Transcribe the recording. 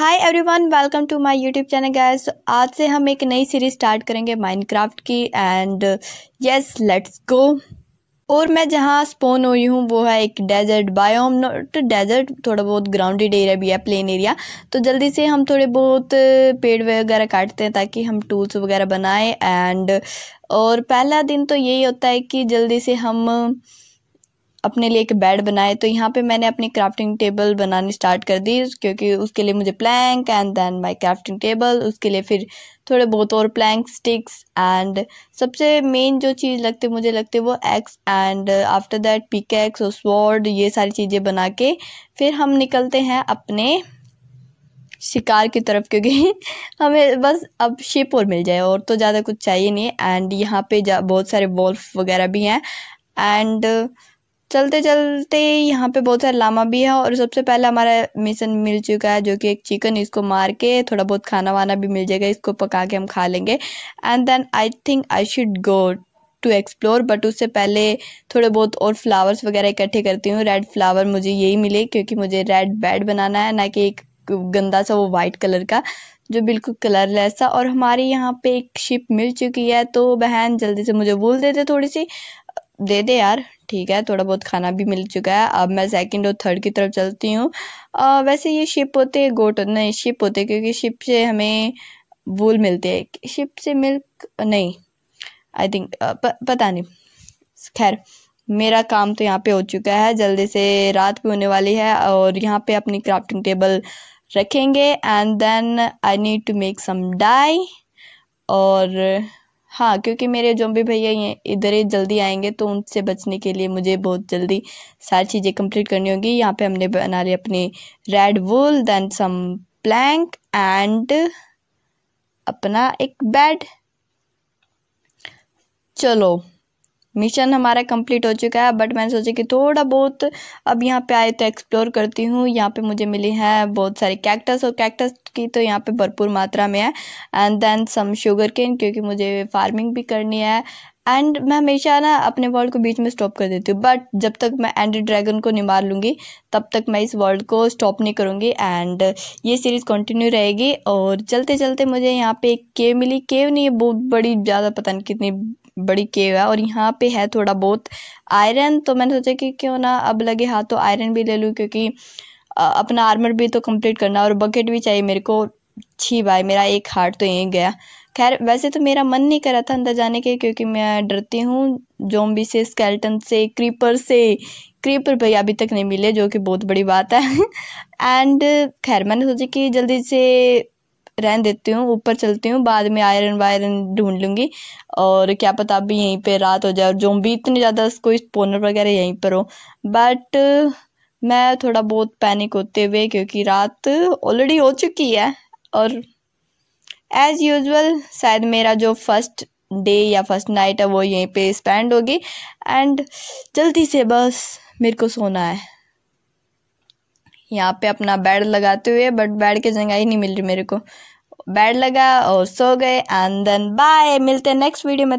hi everyone welcome to my YouTube channel guys आज से हम एक नई सीरीज स्टार्ट करेंगे माइनक्राफ्ट की एंड यस लेट्स गो और मैं जहाँ स्पोन हुई हूँ वो है एक डेजर्ट बायोम नॉट डेजर्ट थोड़ा बहुत ग्राउंडेड एरिया भी है प्लेन एरिया तो जल्दी से हम थोड़े बहुत पेड़ वगैरह काटते हैं ताकि हम टूल्स वगैरह बनाए एंड और पहला दिन तो यही होता है कि जल्दी से हम अपने लिए एक बेड बनाए तो यहाँ पे मैंने अपनी क्राफ्टिंग टेबल बनानी स्टार्ट कर दी क्योंकि उसके लिए मुझे plank and then my crafting table उसके लिए फिर थोड़े बहुत और प्लैंक स्टिक्स एंड सबसे मेन जो चीज़ लगती मुझे लगती वो axe and after that pick axe और स्वॉर्ड ये सारी चीज़ें बना के फिर हम निकलते हैं अपने शिकार की तरफ क्योंकि हमें बस अब शिप और मिल जाए और तो ज़्यादा कुछ चाहिए नहीं एंड यहाँ पे बहुत सारे वॉल्फ वगैरह भी हैं एंड चलते चलते यहाँ पे बहुत सारे लामा भी है और सबसे पहले हमारा मिशन मिल चुका है जो कि एक चिकन इसको मार के थोड़ा बहुत खाना वाना भी मिल जाएगा इसको पका के हम खा लेंगे and then I think I should go to explore but उससे पहले थोड़े बहुत और फ्लावर्स वगैरह इकट्ठे करती हूँ रेड फ्लावर मुझे यही मिले क्योंकि मुझे रेड बेड बनाना है ना कि एक गंदा सा वो वाइट कलर का जो बिल्कुल कलरलेस था और हमारी यहाँ पे एक शिप मिल चुकी है तो बहन जल्दी से मुझे बोल देते थोड़ी सी दे दे यार ठीक है थोड़ा बहुत खाना भी मिल चुका है अब मैं सेकंड और थर्ड की तरफ चलती हूँ वैसे ये शिप होते गोट नहीं शिप होते क्योंकि शिप से हमें वूल मिलते हैं शिप से मिल्क नहीं आई थिंक पता नहीं खैर मेरा काम तो यहाँ पे हो चुका है जल्दी से रात भी होने वाली है और यहाँ पे अपनी क्राफ्टिंग टेबल रखेंगे and then I need to make some dye और हाँ क्योंकि मेरे जो भी भैया ये इधर ही जल्दी आएंगे तो उनसे बचने के लिए मुझे बहुत जल्दी सारी चीज़ें कंप्लीट करनी होगी यहाँ पे हमने बना लिया अपने red wool then some plank and अपना एक बेड चलो मिशन हमारा कंप्लीट हो चुका है बट मैंने सोचा कि थोड़ा बहुत अब यहाँ पे आए तो एक्सप्लोर करती हूँ यहाँ पे मुझे मिली है बहुत सारे कैक्टस और कैक्टस की तो यहाँ पे भरपूर मात्रा में है and then some sugar cane क्योंकि मुझे फार्मिंग भी करनी है एंड मैं हमेशा ना अपने वर्ल्ड को बीच में स्टॉप कर देती हूँ बट जब तक मैं एंड ड्रैगन को निभा लूँगी तब तक मैं इस वर्ल्ड को स्टॉप नहीं करूँगी एंड ये सीरीज़ कंटिन्यू रहेगी और चलते चलते मुझे यहाँ पे एक केव मिली केव नहीं है बहुत बड़ी ज़्यादा पता नहीं कितनी बड़ी केव है और यहाँ पे है थोड़ा बहुत आयरन तो मैंने सोचा कि क्यों ना अब लगे हाथ तो आयरन भी ले लूँ क्योंकि अपना आर्मर भी तो कंप्लीट करना और बकेट भी चाहिए मेरे को छी भाई मेरा एक हार्ट तो यहीं गया खैर वैसे तो मेरा मन नहीं करा था अंदर जाने के क्योंकि मैं डरती हूँ जोम्बी से स्केल्टन से क्रीपर से क्रीपर भाई अभी तक नहीं मिले जो कि बहुत बड़ी बात है एंड खैर मैंने सोचा कि जल्दी से रहन देती हूँ ऊपर चलती हूँ बाद में आयरन वायरन ढूंढ लूँगी और क्या पता अभी यहीं पे रात हो जाए और जो भी इतने ज़्यादा कोई स्पोनर वगैरह यहीं पर हो बट मैं थोड़ा बहुत पैनिक होते हुए क्योंकि रात ऑलरेडी हो चुकी है और एज़ यूजल शायद मेरा जो फर्स्ट डे या फर्स्ट नाइट है वो यहीं पे स्पेंड होगी एंड जल्दी से बस मेरे को सोना है यहाँ पे अपना बेड लगाते हुए बट बेड की जगह ही नहीं मिल रही मेरे को बेड लगा और सो गए एंड देन बाय मिलते हैं नेक्स्ट वीडियो में तो